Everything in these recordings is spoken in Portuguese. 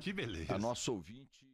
Que beleza. A nossa ouvinte.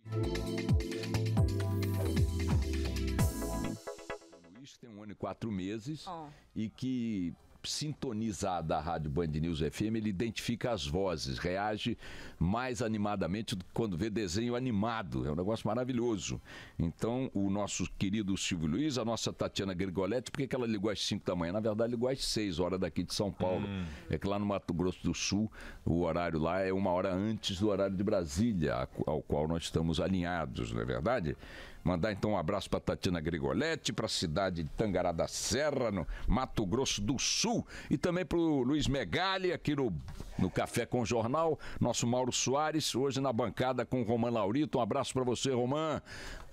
Luiz, tem um ano e quatro meses oh. e que sintonizada à Rádio Band News FM, ele identifica as vozes, reage mais animadamente quando vê desenho animado. É um negócio maravilhoso. Então, o nosso querido Silvio Luiz, a nossa Tatiana Grigoletti, por que ela ligou às 5 da manhã? Na verdade, ligou às 6 horas daqui de São Paulo. Hum. É que lá no Mato Grosso do Sul, o horário lá é uma hora antes do horário de Brasília, ao qual nós estamos alinhados, não é verdade? Mandar então um abraço para Tatiana Grigoletti, para a cidade de Tangará da Serra, no Mato Grosso do Sul e também para o Luiz Megali aqui no, no Café com Jornal, nosso Mauro Soares, hoje na bancada com o Roman Laurito. Um abraço para você, Roman.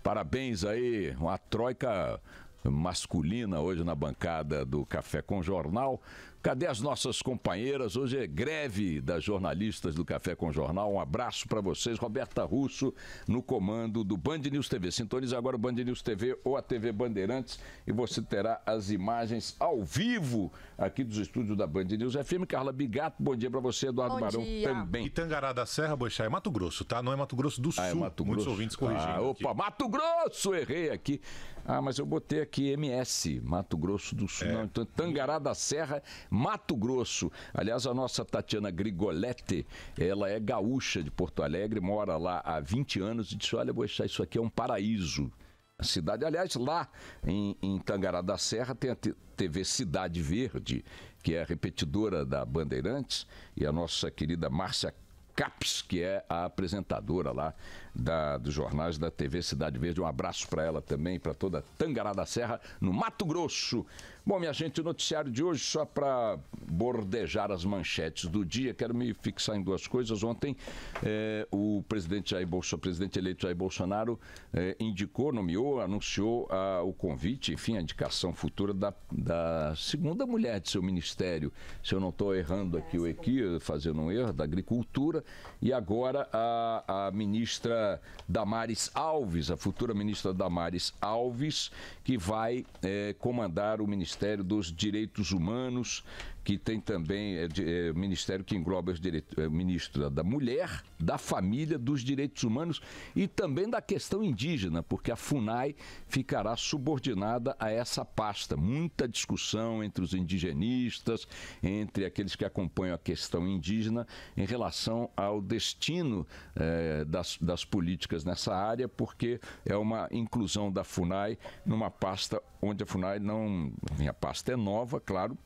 Parabéns aí, uma troika masculina hoje na bancada do Café com Jornal. Cadê as nossas companheiras? Hoje é greve das jornalistas do Café com Jornal. Um abraço para vocês. Roberta Russo no comando do Band News TV. Sintonize agora o Band News TV ou a TV Bandeirantes e você terá as imagens ao vivo aqui dos estúdios da Band News FM. Carla Bigato, bom dia para você. Eduardo bom Barão dia. também. Itangará da Serra, Boixá, é Mato Grosso, tá? Não é Mato Grosso do Sul. Ah, é Mato Grosso. Muitos ouvintes corrigindo. Ah, opa, aqui. Mato Grosso! Errei aqui. Ah, mas eu botei aqui MS, Mato Grosso do Sul. É. Não, então, Tangará da Serra, Mato Grosso. Aliás, a nossa Tatiana Grigolete, ela é gaúcha de Porto Alegre, mora lá há 20 anos e disse: Olha, Boixá, isso aqui é um paraíso. A cidade, aliás, lá em, em Tangará da Serra tem a TV Cidade Verde, que é a repetidora da Bandeirantes, e a nossa querida Márcia Capes, que é a apresentadora lá da, dos jornais da TV Cidade Verde. Um abraço para ela também, para toda Tangará da Serra, no Mato Grosso. Bom, minha gente, o noticiário de hoje, só para bordejar as manchetes do dia, quero me fixar em duas coisas. Ontem, eh, o presidente Jair Bolsonaro, presidente eleito Jair Bolsonaro, eh, indicou, nomeou, anunciou ah, o convite, enfim, a indicação futura da, da, segunda mulher de seu ministério, se eu não estou errando aqui o equi fazendo um erro, da Agricultura, e agora a, a ministra Damares Alves, a futura ministra Damares Alves, que vai eh, comandar o ministério Ministério dos Direitos Humanos que tem também é, de, é, ministério que engloba os direitos, é, ministro da Mulher, da Família, dos Direitos Humanos e também da questão indígena, porque a FUNAI ficará subordinada a essa pasta. Muita discussão entre os indigenistas, entre aqueles que acompanham a questão indígena em relação ao destino é, das, das políticas nessa área, porque é uma inclusão da FUNAI numa pasta onde a FUNAI não. A pasta é nova, claro,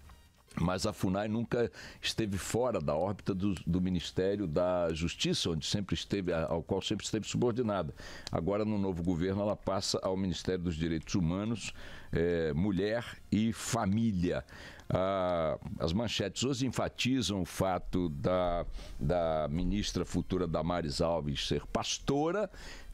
mas a FUNAI nunca esteve fora da órbita do, do, Ministério da Justiça, onde sempre esteve, ao qual sempre esteve subordinada. Agora, no novo governo, ela passa ao Ministério dos Direitos Humanos, é, mulher e família. Ah, as manchetes hoje enfatizam o fato da, da ministra futura Damares Alves ser pastora,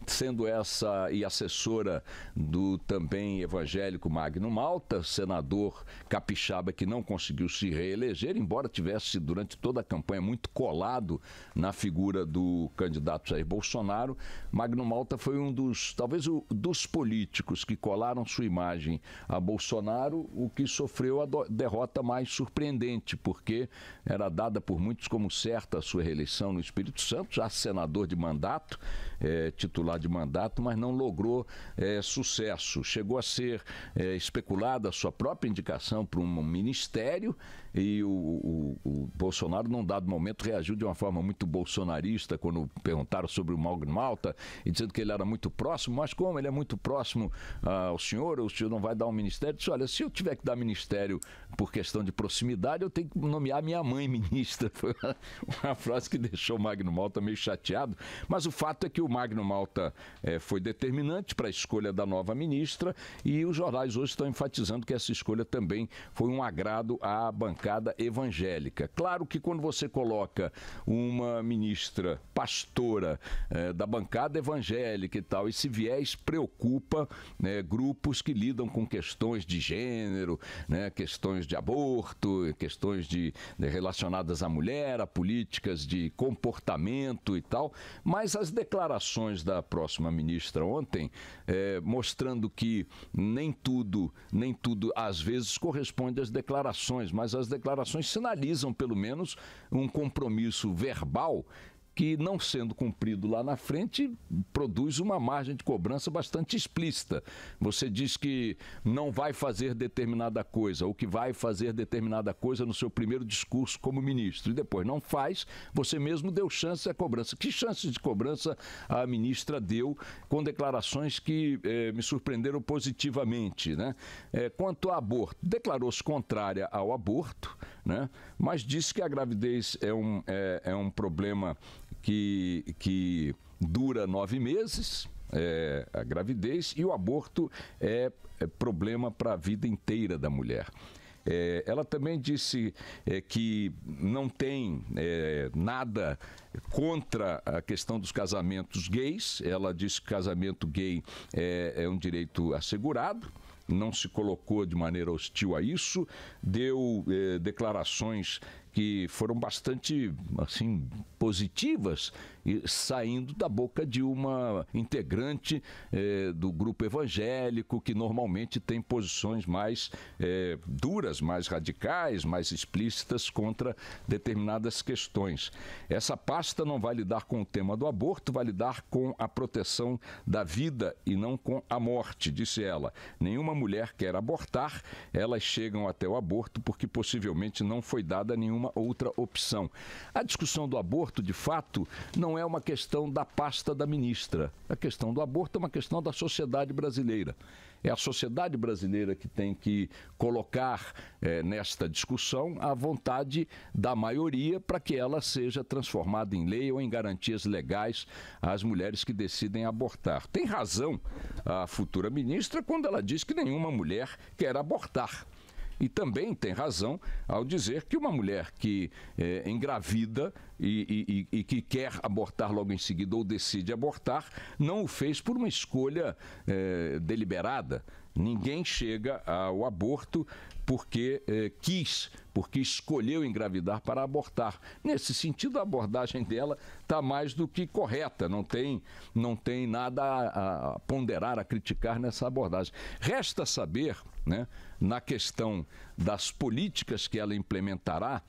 sendo essa e assessora do também evangélico Magno Malta, senador capixaba que não conseguiu se reeleger, embora tivesse durante toda a campanha muito colado na figura do candidato Jair Bolsonaro. Magno Malta foi um dos, talvez o, dos políticos que colaram sua imagem a Bolsonaro, o que sofreu a derrota mais surpreendente, porque era dada por muitos como certa a sua reeleição no Espírito Santo, já senador de mandato, é, titular de mandato, mas não logrou é, sucesso. Chegou a ser é, especulada a sua própria indicação para um ministério e o, o, o Bolsonaro, num dado momento, reagiu de uma forma muito bolsonarista quando perguntaram sobre o Mauro Malta e dizendo que ele era muito próximo, mas como ele é muito próximo ah, ao senhor, o senhor não vai vai dar um ministério, disse, olha, se eu tiver que dar ministério por questão de proximidade, eu tenho que nomear minha mãe ministra. Foi uma frase que deixou o Magno Malta meio chateado, mas o fato é que o Magno Malta é, foi determinante para a escolha da nova ministra e os jornais hoje estão enfatizando que essa escolha também foi um agrado à bancada evangélica. Claro que quando você coloca uma ministra pastora é, da bancada evangélica e tal, esse viés preocupa né, grupos que lidam com com questões de gênero, né, questões de aborto, questões de, de né, relacionadas à mulher, a políticas de comportamento e tal. Mas as declarações da próxima ministra ontem, é, mostrando que nem tudo, nem tudo às vezes corresponde às declarações, mas as declarações sinalizam pelo menos um compromisso verbal que, não sendo cumprido lá na frente, produz uma margem de cobrança bastante explícita. Você diz que não vai fazer determinada coisa, ou que vai fazer determinada coisa no seu primeiro discurso como ministro, e depois não faz, você mesmo deu chance à cobrança. Que chances de cobrança a ministra deu com declarações que eh, me surpreenderam positivamente? Né? Eh, quanto ao aborto, declarou-se contrária ao aborto né? Mas disse que a gravidez é um, é, é um problema que, que dura nove meses, é, a gravidez, e o aborto é, é problema para a vida inteira da mulher. É, ela também disse é, que não tem é, nada contra a questão dos casamentos gays. Ela disse que casamento gay é, é um direito assegurado, não se colocou de maneira hostil a isso, deu eh, declarações que foram bastante assim positivas e saindo da boca de uma integrante eh, do grupo evangélico que normalmente tem posições mais eh, duras, mais radicais, mais explícitas contra determinadas questões. Essa pasta não vai lidar com o tema do aborto, vai lidar com a proteção da vida e não com a morte, disse ela. Nenhuma mulher quer abortar, elas chegam até o aborto porque possivelmente não foi dada nenhuma uma outra opção. A discussão do aborto, de fato, não é uma questão da pasta da ministra. A questão do aborto é uma questão da sociedade brasileira. É a sociedade brasileira que tem que colocar é, nesta discussão a vontade da maioria para que ela seja transformada em lei ou em garantias legais às mulheres que decidem abortar. Tem razão a futura ministra quando ela diz que nenhuma mulher quer abortar. E também tem razão ao dizer que uma mulher que é, engravida e, e, e, que quer abortar logo em seguida ou decide abortar, não o fez por uma escolha é, deliberada. Ninguém chega ao aborto porque eh, quis, porque escolheu engravidar para abortar. Nesse sentido, a abordagem dela está mais do que correta, não tem, não tem nada a, a ponderar, a criticar nessa abordagem. Resta saber, né, na questão das políticas que ela implementará,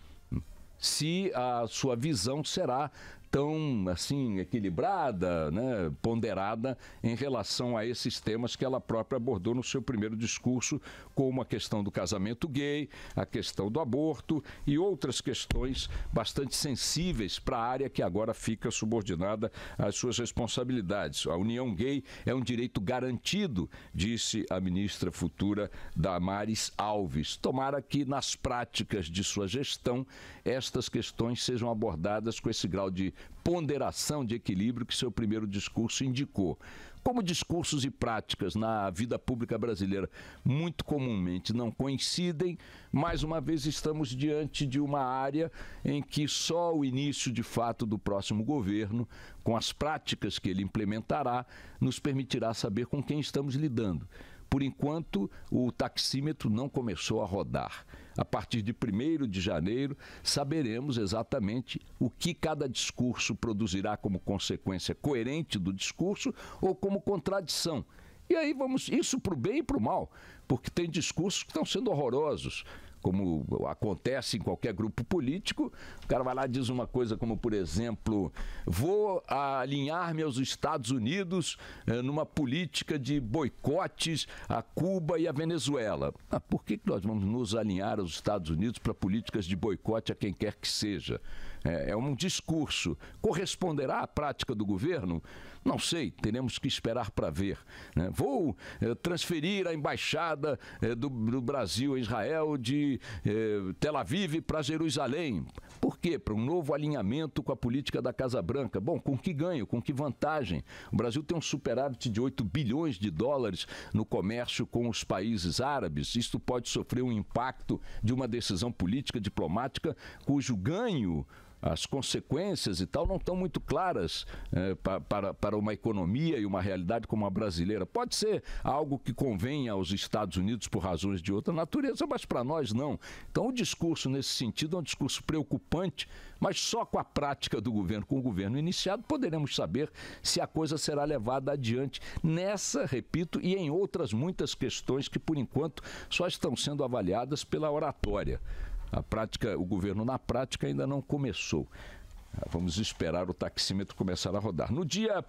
se a sua visão será tão assim equilibrada, né, ponderada em relação a esses temas que ela própria abordou no seu primeiro discurso, como a questão do casamento gay, a questão do aborto e outras questões bastante sensíveis para a área que agora fica subordinada às suas responsabilidades. A união gay é um direito garantido, disse a ministra futura Damares Alves. Tomara que nas práticas de sua gestão estas questões sejam abordadas com esse grau de ponderação de equilíbrio que seu primeiro discurso indicou. Como discursos e práticas na vida pública brasileira muito comumente não coincidem, mais uma vez estamos diante de uma área em que só o início de fato do próximo governo, com as práticas que ele implementará, nos permitirá saber com quem estamos lidando. Por enquanto, o taxímetro não começou a rodar a partir de 1 de janeiro, saberemos exatamente o que cada discurso produzirá como consequência coerente do discurso ou como contradição. E aí vamos, isso para o bem e para o mal, porque tem discursos que estão sendo horrorosos, como acontece em qualquer grupo político, o cara vai lá e diz uma coisa como, por exemplo, vou alinhar-me aos Estados Unidos eh, numa política de boicotes a Cuba e a Venezuela. Ah, por que nós vamos nos alinhar aos Estados Unidos para políticas de boicote a quem quer que seja? É, é um discurso. Corresponderá à prática do governo? Não sei, teremos que esperar para ver. Né? Vou eh, transferir a embaixada eh, do, do, Brasil a Israel de eh, Tel Aviv para Jerusalém. Por quê? Para um novo alinhamento com a política da Casa Branca. Bom, com que ganho? Com que vantagem? O Brasil tem um superávit de 8 bilhões de dólares no comércio com os países árabes. Isto pode sofrer um impacto de uma decisão política, diplomática, cujo ganho as consequências e tal não estão muito claras eh, pa, para, para uma economia e uma realidade como a brasileira. Pode ser algo que convenha aos Estados Unidos por razões de outra natureza, mas para nós não. Então o discurso nesse sentido é um discurso preocupante, mas só com a prática do governo, com o governo iniciado, poderemos saber se a coisa será levada adiante nessa, repito, e em outras muitas questões que por enquanto só estão sendo avaliadas pela oratória. A prática, o governo na prática ainda não começou. Vamos esperar o taxímetro começar a rodar. No dia,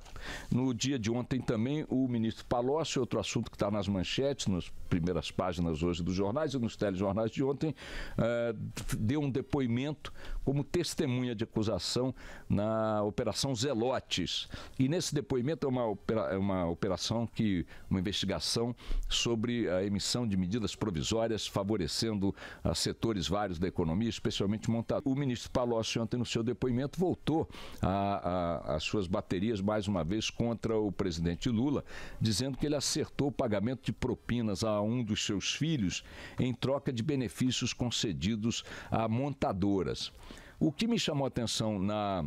no dia de ontem também, o ministro Palocci, outro assunto que está nas manchetes, nas primeiras páginas hoje dos jornais e nos telejornais de ontem, uh, deu um depoimento como testemunha de acusação na Operação Zelotes. E nesse depoimento é uma, opera, é uma operação que, uma investigação sobre a emissão de medidas provisórias favorecendo a setores vários da economia, especialmente montado. O ministro Palocci ontem no seu depoimento voltou às suas baterias mais uma vez contra o presidente Lula, dizendo que ele acertou o pagamento de propinas a um dos seus filhos em troca de benefícios concedidos a montadoras. O que me chamou a atenção na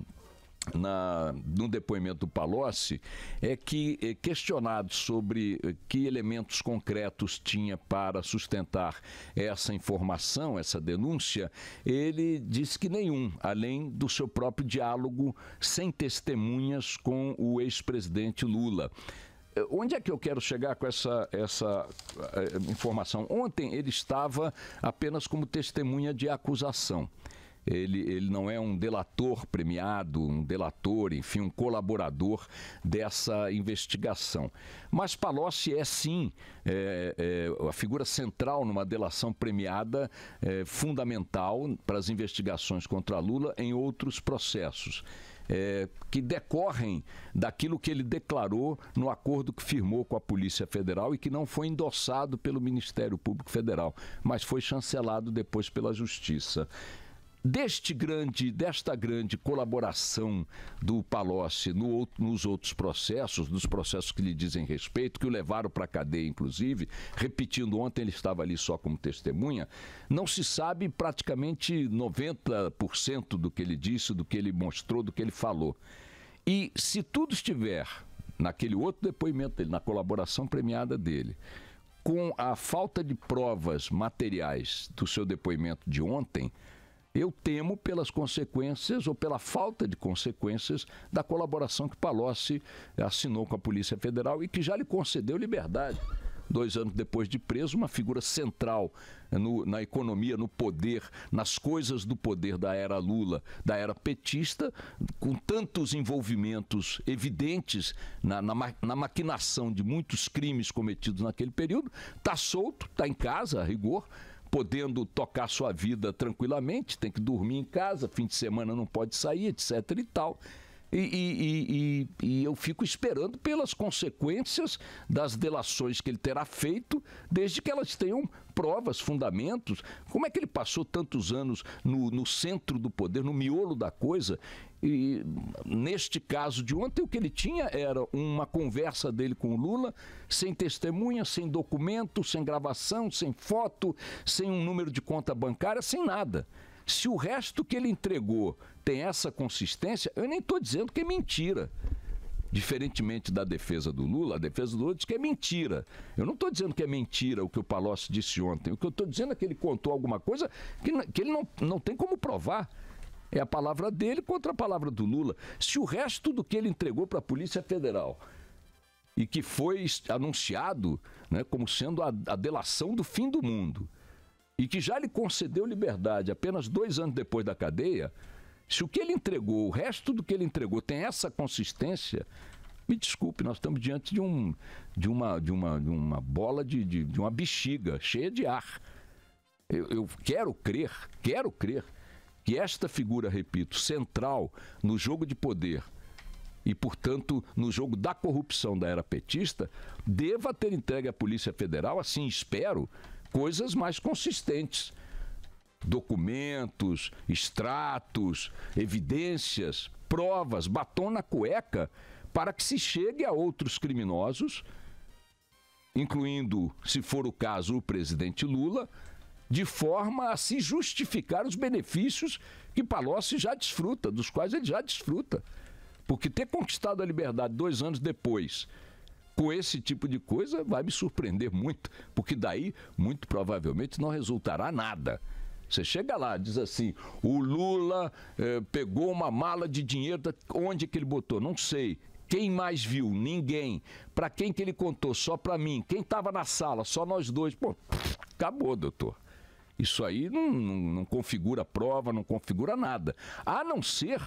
na, no depoimento do Palocci é que, eh, questionado sobre eh, que elementos concretos tinha para sustentar essa informação, essa denúncia, ele disse que nenhum, além do seu próprio diálogo sem testemunhas com o ex-presidente Lula eh, onde é que eu quero chegar com essa, essa informação? Ontem ele estava apenas como testemunha de acusação ele, ele não é um delator premiado, um delator, enfim, um colaborador dessa investigação. Mas Palocci é sim é, é, a figura central numa delação premiada é, fundamental para as investigações contra Lula em outros processos. É, que decorrem daquilo que ele declarou no acordo que firmou com a Polícia Federal e que não foi endossado pelo Ministério Público Federal, mas foi chancelado depois pela Justiça deste grande, desta grande colaboração do Palocci no, nos outros processos, dos processos que lhe dizem respeito, que o levaram para a cadeia, inclusive, repetindo, ontem ele estava ali só como testemunha, não se sabe praticamente 90% do que ele disse, do que ele mostrou, do que ele falou. E se tudo estiver naquele outro depoimento dele, na colaboração premiada dele, com a falta de provas materiais do seu depoimento de ontem, eu temo pelas consequências ou pela falta de consequências da colaboração que Palocci assinou com a Polícia Federal e que já lhe concedeu liberdade dois anos depois de preso, uma figura central no, na economia, no poder, nas coisas do poder da era Lula, da era petista, com tantos envolvimentos evidentes na, na, na maquinação de muitos crimes cometidos naquele período, está solto, está em casa, a rigor podendo tocar sua vida tranquilamente, tem que dormir em casa, fim de semana não pode sair, etc e tal. E, e, e, e, eu fico esperando pelas consequências das delações que ele terá feito, desde que elas tenham provas, fundamentos. Como é que ele passou tantos anos no, no centro do poder, no miolo da coisa, e neste caso de ontem, o que ele tinha era uma conversa dele com o Lula, sem testemunha, sem documento, sem gravação, sem foto, sem um número de conta bancária, sem nada. Se o resto que ele entregou tem essa consistência, eu nem estou dizendo que é mentira. Diferentemente da defesa do Lula, a defesa do Lula diz que é mentira. Eu não estou dizendo que é mentira o que o Palocci disse ontem. O que eu estou dizendo é que ele contou alguma coisa que, que ele não, não tem como provar. É a palavra dele contra a palavra do Lula. Se o resto do que ele entregou para a Polícia Federal e que foi anunciado né, como sendo a, a delação do fim do mundo e que já lhe concedeu liberdade apenas dois anos depois da cadeia, se o que ele entregou, o resto do que ele entregou tem essa consistência, me desculpe, nós estamos diante de, um, de, uma, de, uma, de uma bola de, de, de uma bexiga cheia de ar. Eu, eu quero crer, quero crer que esta figura, repito, central no jogo de poder e, portanto, no jogo da corrupção da era petista, deva ter entregue à Polícia Federal, assim espero, coisas mais consistentes. Documentos, extratos, evidências, provas, batom na cueca, para que se chegue a outros criminosos, incluindo, se for o caso, o presidente Lula, de forma a se justificar os benefícios que Palocci já desfruta, dos quais ele já desfruta. Porque ter conquistado a liberdade dois anos depois, com esse tipo de coisa, vai me surpreender muito, porque daí, muito provavelmente, não resultará nada. Você chega lá, diz assim: o Lula eh, pegou uma mala de dinheiro, da... onde é que ele botou? Não sei. Quem mais viu? Ninguém. Para quem que ele contou? Só para mim. Quem estava na sala? Só nós dois. Pô, acabou, doutor. Isso aí não, não, não configura prova, não configura nada. A não ser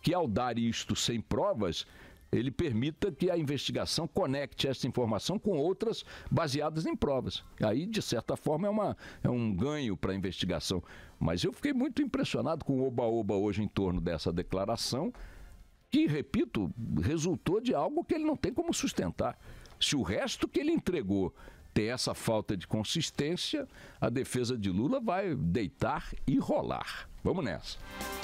que, ao dar isto sem provas, ele permita que a investigação conecte essa informação com outras baseadas em provas. Aí, de certa forma, é, uma, é um ganho para a investigação. Mas eu fiquei muito impressionado com o oba-oba hoje em torno dessa declaração, que, repito, resultou de algo que ele não tem como sustentar. Se o resto que ele entregou ter essa falta de consistência, a defesa de Lula vai deitar e rolar. Vamos nessa.